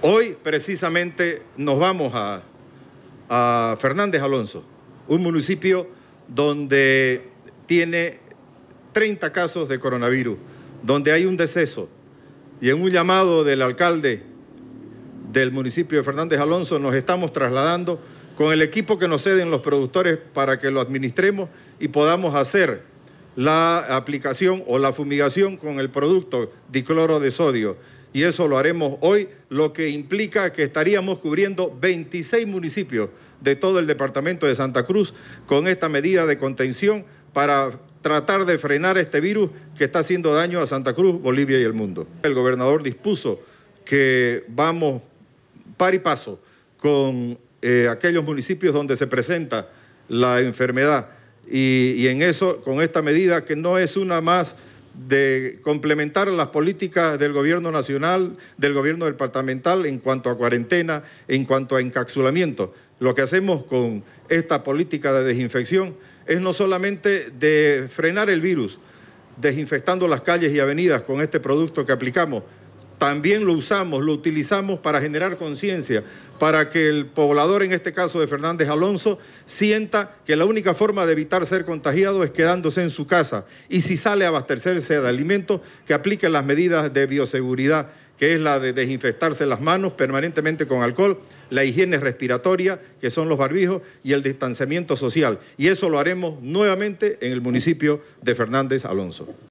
Hoy precisamente nos vamos a, Fernández Alonso, un municipio donde tiene 30 casos de coronavirus, donde hay un deceso. Y en un llamado del alcalde del municipio de Fernández Alonso nos estamos trasladando con el equipo que nos ceden los productores para que lo administremos y podamos hacer la aplicación o la fumigación con el producto dicloro de sodio y eso lo haremos hoy, lo que implica que estaríamos cubriendo 26 municipios de todo el departamento de Santa Cruz con esta medida de contención para tratar de frenar este virus que está haciendo daño a Santa Cruz, Bolivia y el mundo. El gobernador dispuso que vamos par y paso con eh, aquellos municipios donde se presenta la enfermedad y, y en eso, con esta medida que no es una más de complementar las políticas del gobierno nacional, del gobierno departamental en cuanto a cuarentena, en cuanto a encapsulamiento. Lo que hacemos con esta política de desinfección es no solamente de frenar el virus, desinfectando las calles y avenidas con este producto que aplicamos, también lo usamos, lo utilizamos para generar conciencia, para que el poblador, en este caso de Fernández Alonso, sienta que la única forma de evitar ser contagiado es quedándose en su casa y si sale a abastecerse de alimentos, que aplique las medidas de bioseguridad, que es la de desinfectarse las manos permanentemente con alcohol, la higiene respiratoria, que son los barbijos, y el distanciamiento social. Y eso lo haremos nuevamente en el municipio de Fernández Alonso.